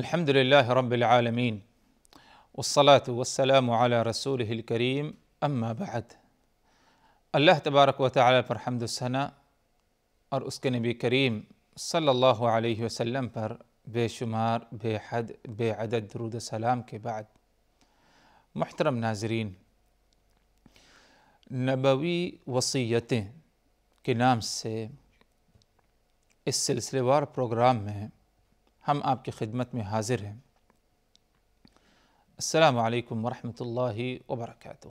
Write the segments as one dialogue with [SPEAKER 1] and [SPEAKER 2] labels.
[SPEAKER 1] الحمد لله رب العالمين والصلاة والسلام على رسوله الكريم أما بعد الله تبارك وتعالى پر حمد السنة ثنا اور اس کے نبی کریم وسلم پر بے شمار بے حد بے عدد درود سلام کے بعد محترم ناظرین نبوی وصیتیں کے نام سے اس وار پروگرام میں ہم آپ کی خدمت میں حاضر ہیں السلام علیکم ورحمۃ اللہ وبرکاتہ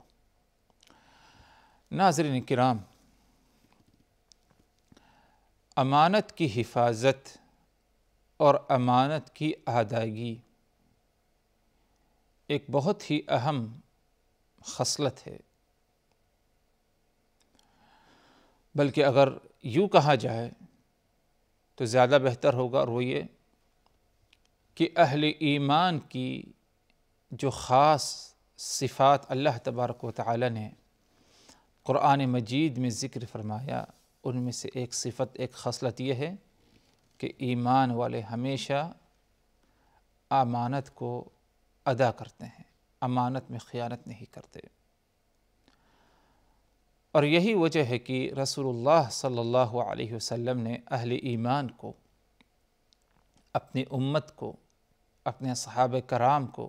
[SPEAKER 1] ناظرین کرام امانت کی حفاظت اور امانت کی ادائیگی ایک بہت ہی اہم خصلت ہے بلکہ اگر یوں کہا جائے تو زیادہ بہتر ہوگا اور وہ یہ کہ اہل ایمان کی جو خاص صفات اللہ تبارک و تعالی نے قرآن مجید میں ذکر فرمایا ان میں سے ایک صفت ایک خصلت یہ ہے کہ ایمان والے ہمیشہ امانت کو ادا کرتے ہیں امانت میں خیانت نہیں کرتے اور یہی وجہ ہے کہ رسول اللہ صلی اللہ علیہ وسلم نے اہل ایمان کو اپنی امت کو اپنے صحابہ کرام کو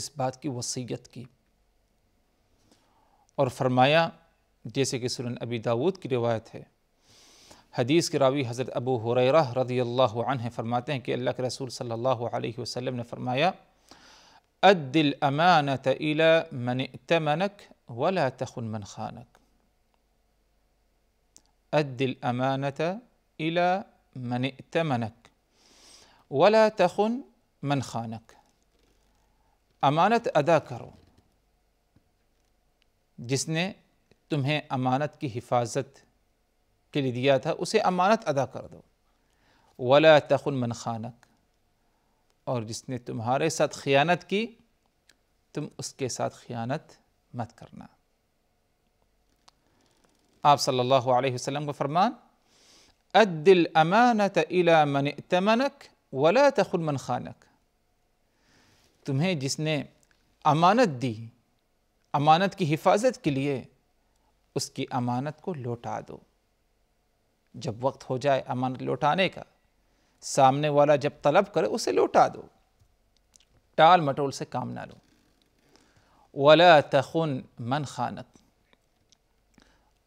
[SPEAKER 1] اس بات کی وصیت کی اور فرمایا جیسے کہ سنن ابی داود کی روایت ہے حدیث کے راوی حضرت ابو حریرہ رضی اللہ عنہ فرماتے ہیں کہ اللہ کے رسول صلی اللہ علیہ وسلم نے فرمایا اد اد الامانت الامانت الى الى من من من ولا ولا تخن تخن خانک من خانک امانت ادا کرو جس نے تمہیں امانت کی حفاظت کے لیے دیا تھا اسے امانت ادا کر دو ولا تخن من خانک اور جس نے تمہارے ساتھ خیانت کی تم اس کے ساتھ خیانت مت کرنا آپ صلی اللہ علیہ وسلم کو فرمان عدل امانت الى من تمنک ولا تخن من خانک تمہیں جس نے امانت دی امانت کی حفاظت کے لیے اس کی امانت کو لوٹا دو جب وقت ہو جائے امانت لوٹانے کا سامنے والا جب طلب کرے اسے لوٹا دو ٹال مٹول سے کام نہ لو وَلَا تخن من خانت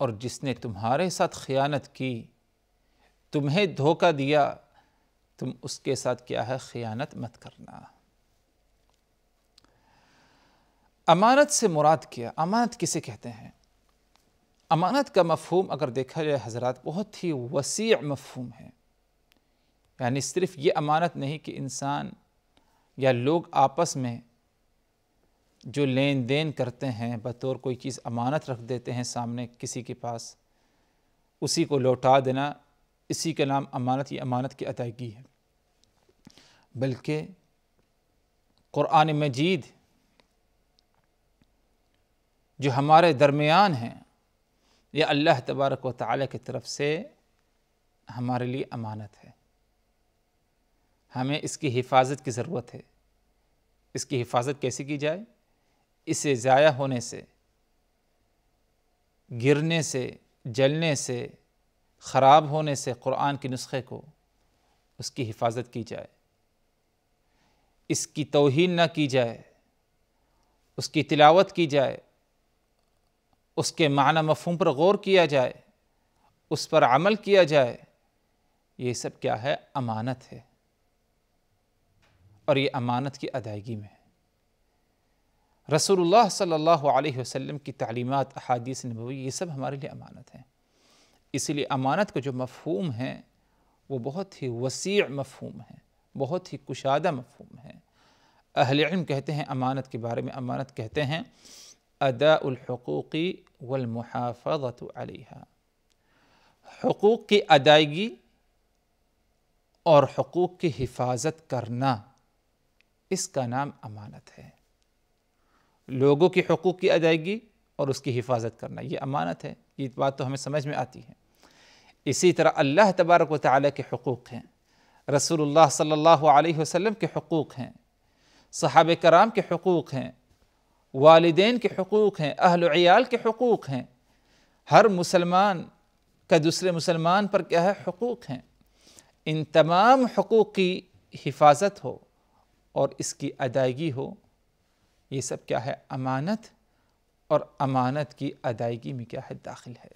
[SPEAKER 1] اور جس نے تمہارے ساتھ خیانت کی تمہیں دھوکہ دیا تم اس کے ساتھ کیا ہے خیانت مت کرنا امانت سے مراد کیا امانت کسے کہتے ہیں امانت کا مفہوم اگر دیکھا جائے حضرات بہت ہی وسیع مفہوم ہے یعنی صرف یہ امانت نہیں کہ انسان یا لوگ آپس میں جو لین دین کرتے ہیں بطور کوئی چیز امانت رکھ دیتے ہیں سامنے کسی کے پاس اسی کو لوٹا دینا اسی کا نام امانت یہ امانت کی ادائیگی ہے بلکہ قرآن مجید جو ہمارے درمیان ہیں یہ اللہ تبارک و تعالیٰ کی طرف سے ہمارے لیے امانت ہے ہمیں اس کی حفاظت کی ضرورت ہے اس کی حفاظت کیسے کی جائے اسے ضائع ہونے سے گرنے سے جلنے سے خراب ہونے سے قرآن کے نسخے کو اس کی حفاظت کی جائے اس کی توہین نہ کی جائے اس کی تلاوت کی جائے اس کے معنی مفہوم پر غور کیا جائے اس پر عمل کیا جائے یہ سب کیا ہے امانت ہے اور یہ امانت کی ادائیگی میں ہے رسول اللہ صلی اللہ علیہ وسلم کی تعلیمات احادیث نبوی یہ سب ہمارے لیے امانت ہیں اسی لیے امانت کا جو مفہوم ہے وہ بہت ہی وسیع مفہوم ہے بہت ہی کشادہ مفہوم ہے اہل علم کہتے ہیں امانت کے بارے میں امانت کہتے ہیں ادا الحقوقی والمحافظت المحافت حقوق کی ادائیگی اور حقوق کی حفاظت کرنا اس کا نام امانت ہے لوگوں کی حقوق کی ادائیگی اور اس کی حفاظت کرنا یہ امانت ہے یہ بات تو ہمیں سمجھ میں آتی ہے اسی طرح اللہ تبارک و تعالیٰ کے حقوق ہیں رسول اللہ صلی اللہ علیہ وسلم کے حقوق ہیں صحابہ کرام کے حقوق ہیں والدین کے حقوق ہیں اہل و عیال کے حقوق ہیں ہر مسلمان کا دوسرے مسلمان پر کیا ہے حقوق ہیں ان تمام حقوق کی حفاظت ہو اور اس کی ادائیگی ہو یہ سب کیا ہے امانت اور امانت کی ادائیگی میں کیا ہے داخل ہے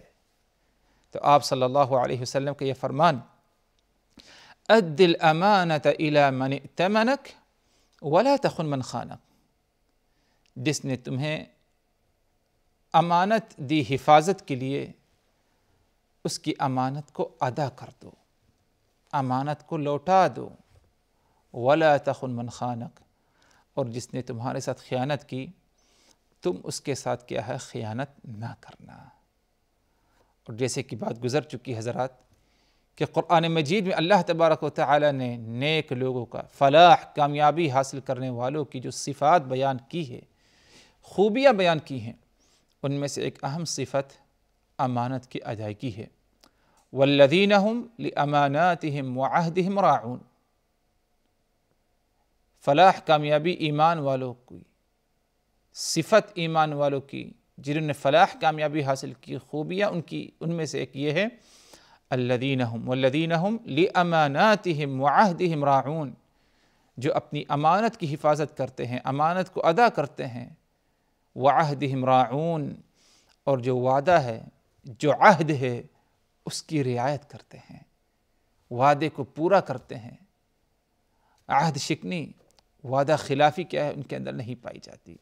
[SPEAKER 1] تو آپ صلی اللہ علیہ وسلم کا یہ فرمان ادل امانت الى من ولا تخن من خانک جس نے تمہیں امانت دی حفاظت کے لیے اس کی امانت کو ادا کر دو امانت کو لوٹا دو ولا من خانق اور جس نے تمہارے ساتھ خیانت کی تم اس کے ساتھ کیا ہے خیانت نہ کرنا اور جیسے کہ بات گزر چکی حضرات کہ قرآن مجید میں اللہ تبارک و تعالی نے نیک لوگوں کا فلاح کامیابی حاصل کرنے والوں کی جو صفات بیان کی ہے خوبیاں بیان کی ہیں ان میں سے ایک اہم صفت امانت کی ادائیگی ہے وَالَّذِينَهُمْ لِأَمَانَاتِهِمْ وَعَهْدِهِمْ رَاعُونَ فلاح کامیابی ایمان والوں کی صفت ایمان والوں کی جنہوں نے فلاح کامیابی حاصل کی خوبیاں ان کی ان میں سے ایک یہ ہے الَّذِينَهُمْ وَالَّذِينَهُمْ لِأَمَانَاتِهِمْ وَعَهْدِهِمْ رَاعُونَ جو اپنی امانت کی حفاظت کرتے ہیں امانت کو ادا کرتے ہیں وعہد ہمرعون اور جو وعدہ ہے جو عہد ہے اس کی رعایت کرتے ہیں وعدے کو پورا کرتے ہیں عہد شکنی وعدہ خلافی کیا ہے ان کے اندر نہیں پائی جاتی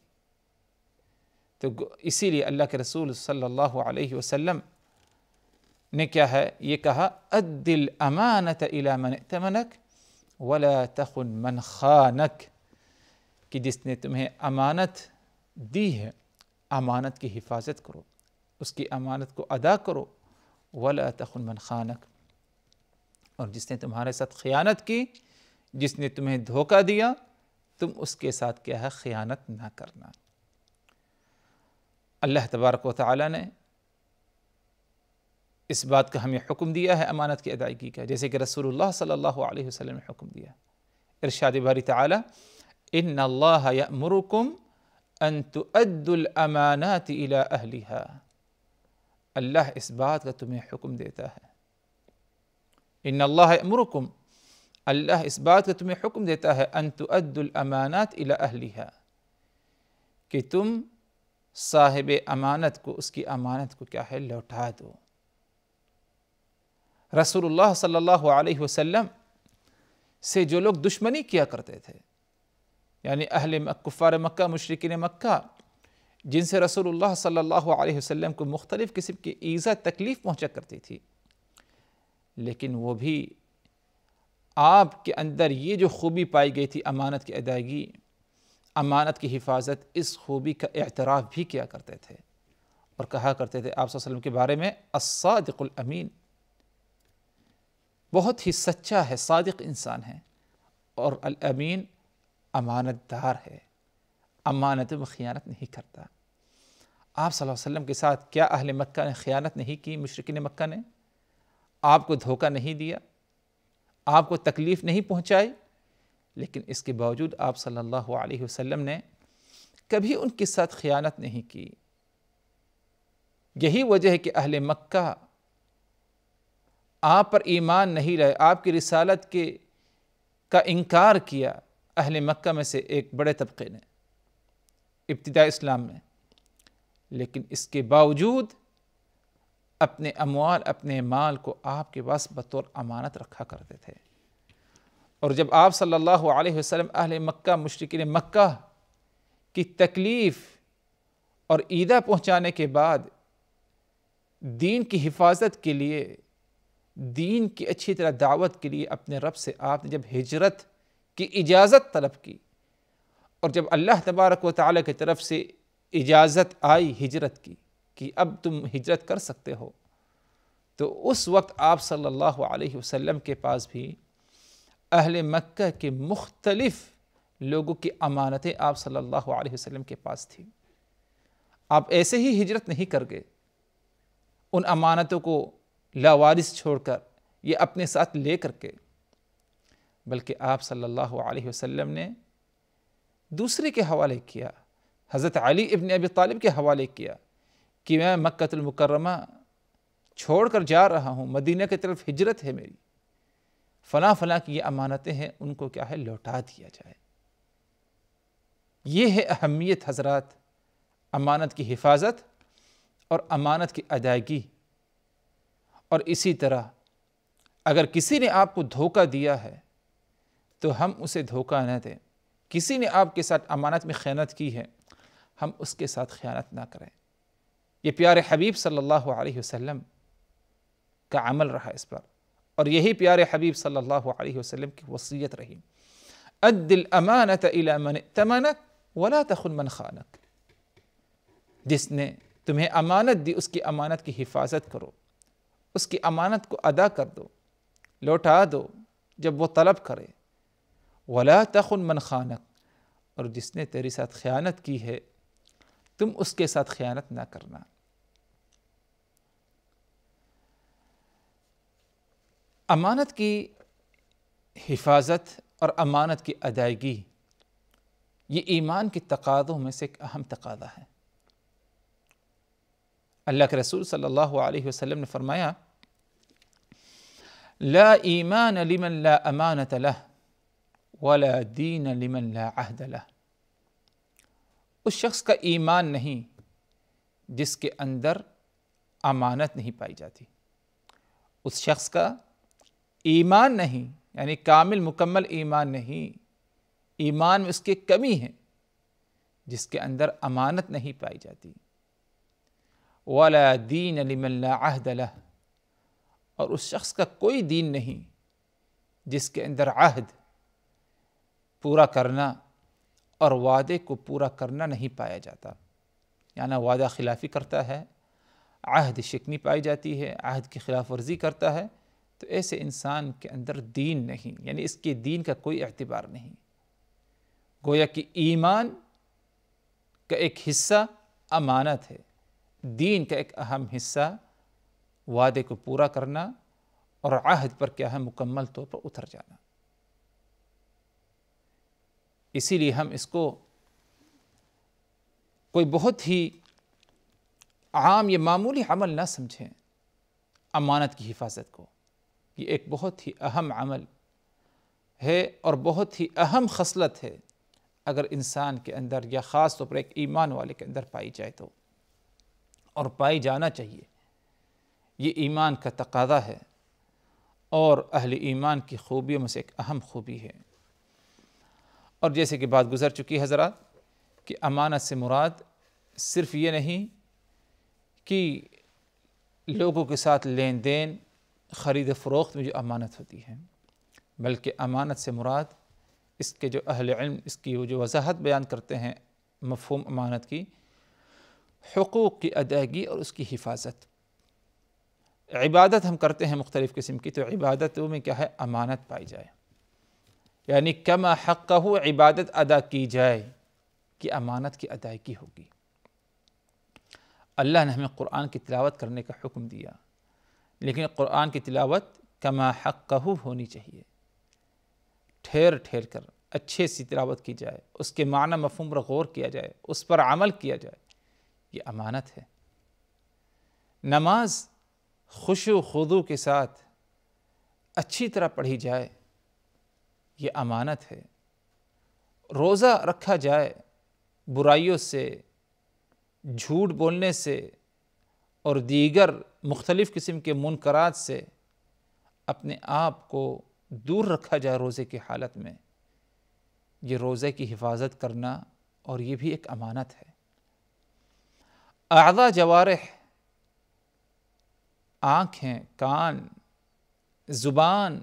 [SPEAKER 1] تو اسی لیے اللہ کے رسول صلی اللہ علیہ وسلم نے کیا ہے یہ کہا دل امانت تخن من خانک کہ جس نے تمہیں امانت دی ہے امانت کی حفاظت کرو اس کی امانت کو ادا کرو تَخُنْ مَنْ خانک اور جس نے تمہارے ساتھ خیانت کی جس نے تمہیں دھوکہ دیا تم اس کے ساتھ کیا ہے خیانت نہ کرنا اللہ تبارک و تعالی نے اس بات کا ہمیں حکم دیا ہے امانت کی ادائیگی کا جیسے کہ رسول اللہ صلی اللہ علیہ وسلم نے حکم دیا ارشاد باری تعالی ان اللہ يَأْمُرُكُمْ أن تؤدوا الأمانات إلى أهلها الله إثبات كتمي حكم ديتاها إن الله يأمركم الله إثبات كتمي حكم ديتاها أن تؤدوا الأمانات إلى أهلها كتم صاحب أمانتك اسكي أمانتك كاحل لو تعادوا رسول الله صلى الله عليه وسلم سے جو لوگ دشمنی کیا کرتے تھے یعنی اہل کفار مکہ مشرقین مکہ جن سے رسول اللہ صلی اللہ علیہ وسلم کو مختلف قسم کی ایزا تکلیف پہنچا کرتی تھی لیکن وہ بھی آپ کے اندر یہ جو خوبی پائی گئی تھی امانت کی ادائیگی امانت کی حفاظت اس خوبی کا اعتراف بھی کیا کرتے تھے اور کہا کرتے تھے آپ صلی اللہ علیہ وسلم کے بارے میں الصادق الامین بہت ہی سچا ہے صادق انسان ہے اور الامین امانت دار ہے امانت وہ خیانت نہیں کرتا آپ صلی اللہ علیہ وسلم کے ساتھ کیا اہل مکہ نے خیانت نہیں کی مشرقین مکہ نے آپ کو دھوکہ نہیں دیا آپ کو تکلیف نہیں پہنچائی لیکن اس کے باوجود آپ صلی اللہ علیہ وسلم نے کبھی ان کے ساتھ خیانت نہیں کی یہی وجہ ہے کہ اہل مکہ آپ پر ایمان نہیں رہے آپ کی رسالت کے کا انکار کیا اہل مکہ میں سے ایک بڑے طبقے نے ابتداء اسلام میں لیکن اس کے باوجود اپنے اموال اپنے مال کو آپ کے پاس بطور امانت رکھا کرتے تھے اور جب آپ صلی اللہ علیہ وسلم اہل مکہ مشرقین مکہ کی تکلیف اور عیدہ پہنچانے کے بعد دین کی حفاظت کے لیے دین کی اچھی طرح دعوت کے لیے اپنے رب سے آپ نے جب ہجرت کی اجازت طلب کی اور جب اللہ تبارک و تعالیٰ کی طرف سے اجازت آئی ہجرت کی کہ اب تم ہجرت کر سکتے ہو تو اس وقت آپ صلی اللہ علیہ وسلم کے پاس بھی اہل مکہ کے مختلف لوگوں کی امانتیں آپ صلی اللہ علیہ وسلم کے پاس تھیں آپ ایسے ہی ہجرت نہیں کر گئے ان امانتوں کو لاوارث چھوڑ کر یہ اپنے ساتھ لے کر کے بلکہ آپ صلی اللہ علیہ وسلم نے دوسرے کے حوالے کیا حضرت علی ابن ابی طالب کے حوالے کیا کہ میں مکت المکرمہ چھوڑ کر جا رہا ہوں مدینہ کی طرف ہجرت ہے میری فلاں فلاں کی یہ امانتیں ہیں ان کو کیا ہے لوٹا دیا جائے یہ ہے اہمیت حضرات امانت کی حفاظت اور امانت کی ادائیگی اور اسی طرح اگر کسی نے آپ کو دھوکہ دیا ہے تو ہم اسے دھوکہ نہ دیں کسی نے آپ کے ساتھ امانت میں خیانت کی ہے ہم اس کے ساتھ خیانت نہ کریں یہ پیار حبیب صلی اللہ علیہ وسلم کا عمل رہا اس پر اور یہی پیارے حبیب صلی اللہ علیہ وسلم کی وصیت رہی الى امانت اتمنک ولا من خانک جس نے تمہیں امانت دی اس کی امانت کی حفاظت کرو اس کی امانت کو ادا کر دو لوٹا دو جب وہ طلب کرے ولا من خانک اور جس نے تیری ساتھ خیانت کی ہے تم اس کے ساتھ خیانت نہ کرنا امانت کی حفاظت اور امانت کی ادائیگی یہ ایمان کی تقاضوں میں سے ایک اہم تقاضہ ہے اللہ کے رسول صلی اللہ علیہ وسلم نے فرمایا لا ایمان لمن لا امانت له ولا دین عہد اس شخص کا ایمان نہیں جس کے اندر امانت نہیں پائی جاتی اس شخص کا ایمان نہیں یعنی کامل مکمل ایمان نہیں ایمان میں اس کے کمی ہیں جس کے اندر امانت نہیں پائی جاتی دین لمن لا عہد لہ اور اس شخص کا کوئی دین نہیں جس کے اندر عہد پورا کرنا اور وعدے کو پورا کرنا نہیں پایا جاتا یعنی وعدہ خلافی کرتا ہے عہد شکنی پائی جاتی ہے عہد کی خلاف ورزی کرتا ہے تو ایسے انسان کے اندر دین نہیں یعنی اس کے دین کا کوئی اعتبار نہیں گویا کہ ایمان کا ایک حصہ امانت ہے دین کا ایک اہم حصہ وعدے کو پورا کرنا اور عہد پر کیا ہے مکمل طور پر اتر جانا اسی لیے ہم اس کو کوئی بہت ہی عام یا معمولی عمل نہ سمجھیں امانت کی حفاظت کو یہ ایک بہت ہی اہم عمل ہے اور بہت ہی اہم خصلت ہے اگر انسان کے اندر یا خاص طور پر ایک ایمان والے کے اندر پائی جائے تو اور پائی جانا چاہیے یہ ایمان کا تقاضہ ہے اور اہل ایمان کی خوبیوں میں سے ایک اہم خوبی ہے اور جیسے کہ بات گزر چکی ہے کہ امانت سے مراد صرف یہ نہیں کہ لوگوں کے ساتھ لین دین خرید فروخت میں جو امانت ہوتی ہے بلکہ امانت سے مراد اس کے جو اہل علم اس کی وہ جو وضاحت بیان کرتے ہیں مفہوم امانت کی حقوق کی ادائیگی اور اس کی حفاظت عبادت ہم کرتے ہیں مختلف قسم کی تو عبادتوں میں کیا ہے امانت پائی جائے یعنی کم حق ہو عبادت ادا کی جائے کہ امانت کی ادائیگی ہوگی اللہ نے ہمیں قرآن کی تلاوت کرنے کا حکم دیا لیکن قرآن کی تلاوت حق ہو ہونی چاہیے ٹھیر ٹھہر کر اچھے سی تلاوت کی جائے اس کے معنی مفہوم پر غور کیا جائے اس پر عمل کیا جائے یہ امانت ہے نماز خوش و خودو کے ساتھ اچھی طرح پڑھی جائے یہ امانت ہے روزہ رکھا جائے برائیوں سے جھوٹ بولنے سے اور دیگر مختلف قسم کے منقرات سے اپنے آپ کو دور رکھا جائے روزے کی حالت میں یہ روزے کی حفاظت کرنا اور یہ بھی ایک امانت ہے اعضا جوارح آنکھیں کان زبان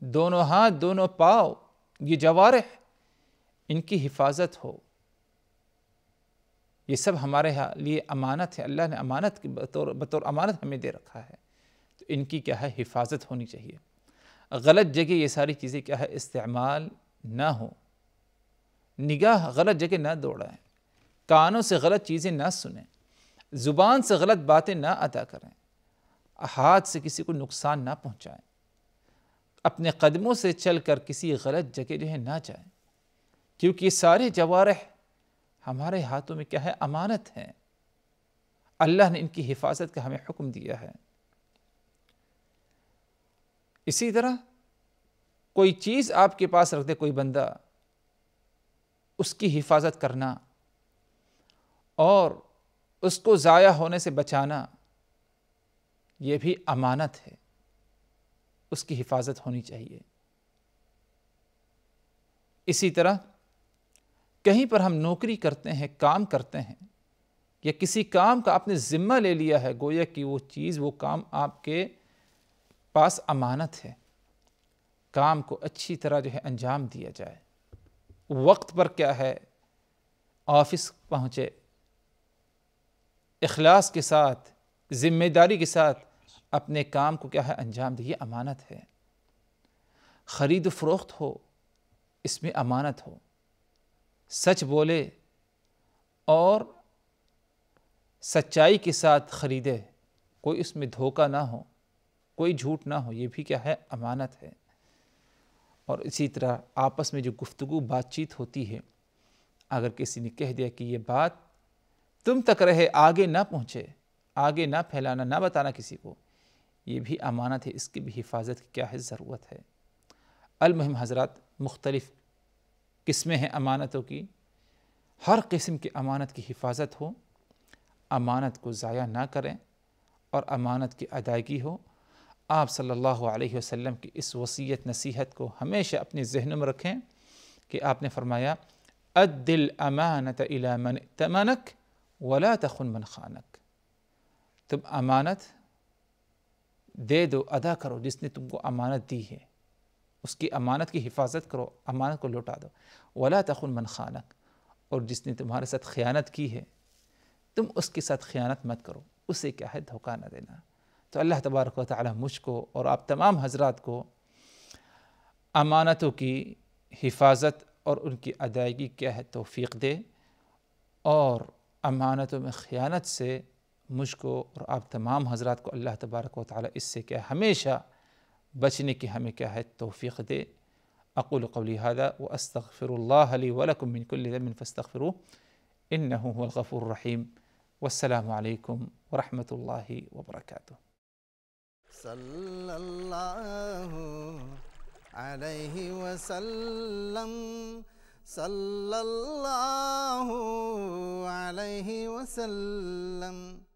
[SPEAKER 1] دونوں ہاتھ دونوں پاؤ یہ جوارح ان کی حفاظت ہو یہ سب ہمارے ہاں لیے امانت ہے اللہ نے امانت کی بطور بطور امانت ہمیں دے رکھا ہے تو ان کی کیا ہے حفاظت ہونی چاہیے غلط جگہ یہ ساری چیزیں کیا ہے استعمال نہ ہوں نگاہ غلط جگہ نہ دوڑائیں کانوں سے غلط چیزیں نہ سنیں زبان سے غلط باتیں نہ ادا کریں ہاتھ سے کسی کو نقصان نہ پہنچائیں اپنے قدموں سے چل کر کسی غلط جگہ جو ہے نہ جائیں کیونکہ یہ سارے جوارح ہمارے ہاتھوں میں کیا ہے امانت ہیں اللہ نے ان کی حفاظت کا ہمیں حکم دیا ہے اسی طرح کوئی چیز آپ کے پاس رکھ دے کوئی بندہ اس کی حفاظت کرنا اور اس کو ضائع ہونے سے بچانا یہ بھی امانت ہے اس کی حفاظت ہونی چاہیے اسی طرح کہیں پر ہم نوکری کرتے ہیں کام کرتے ہیں یا کسی کام کا آپ نے ذمہ لے لیا ہے گویا کہ وہ چیز وہ کام آپ کے پاس امانت ہے کام کو اچھی طرح جو ہے انجام دیا جائے وقت پر کیا ہے آفس پہنچے اخلاص کے ساتھ ذمہ داری کے ساتھ اپنے کام کو کیا ہے انجام دے یہ امانت ہے خرید و فروخت ہو اس میں امانت ہو سچ بولے اور سچائی کے ساتھ خریدے کوئی اس میں دھوکہ نہ ہو کوئی جھوٹ نہ ہو یہ بھی کیا ہے امانت ہے اور اسی طرح آپس میں جو گفتگو بات چیت ہوتی ہے اگر کسی نے کہہ دیا کہ یہ بات تم تک رہے آگے نہ پہنچے آگے نہ پھیلانا نہ بتانا کسی کو یہ بھی امانت ہے اس کی بھی حفاظت کی کیا ہے ضرورت ہے المہم حضرات مختلف قسمیں ہیں امانتوں کی ہر قسم کی امانت کی حفاظت ہو امانت کو ضائع نہ کریں اور امانت کی ادائیگی ہو آپ صلی اللہ علیہ وسلم کی اس وصیت نصیحت کو ہمیشہ اپنے ذہن میں رکھیں کہ آپ نے فرمایا ادل امانت امانک ولا تخن من خانک تم امانت دے دو ادا کرو جس نے تم کو امانت دی ہے اس کی امانت کی حفاظت کرو امانت کو لوٹا دو ولا تخن من خانک اور جس نے تمہارے ساتھ خیانت کی ہے تم اس کے ساتھ خیانت مت کرو اسے کیا ہے دھوکہ نہ دینا تو اللہ تبارک و تعالی مجھ کو اور آپ تمام حضرات کو امانتوں کی حفاظت اور ان کی ادائیگی کیا ہے توفیق دے اور امانتوں میں خیانت سے مجھ کو اور آپ تمام حضرات کو اللہ تبارک و تعالی اس سے کیا ہمیشہ بچنے کی ہمیں کیا ہے توفیق دے اقول قولی هذا واستغفر الله لي ولكم من كل ذنب فاستغفروه انه هو الغفور الرحيم والسلام عليكم ورحمه الله وبركاته صلى الله عليه وسلم صلى الله عليه وسلم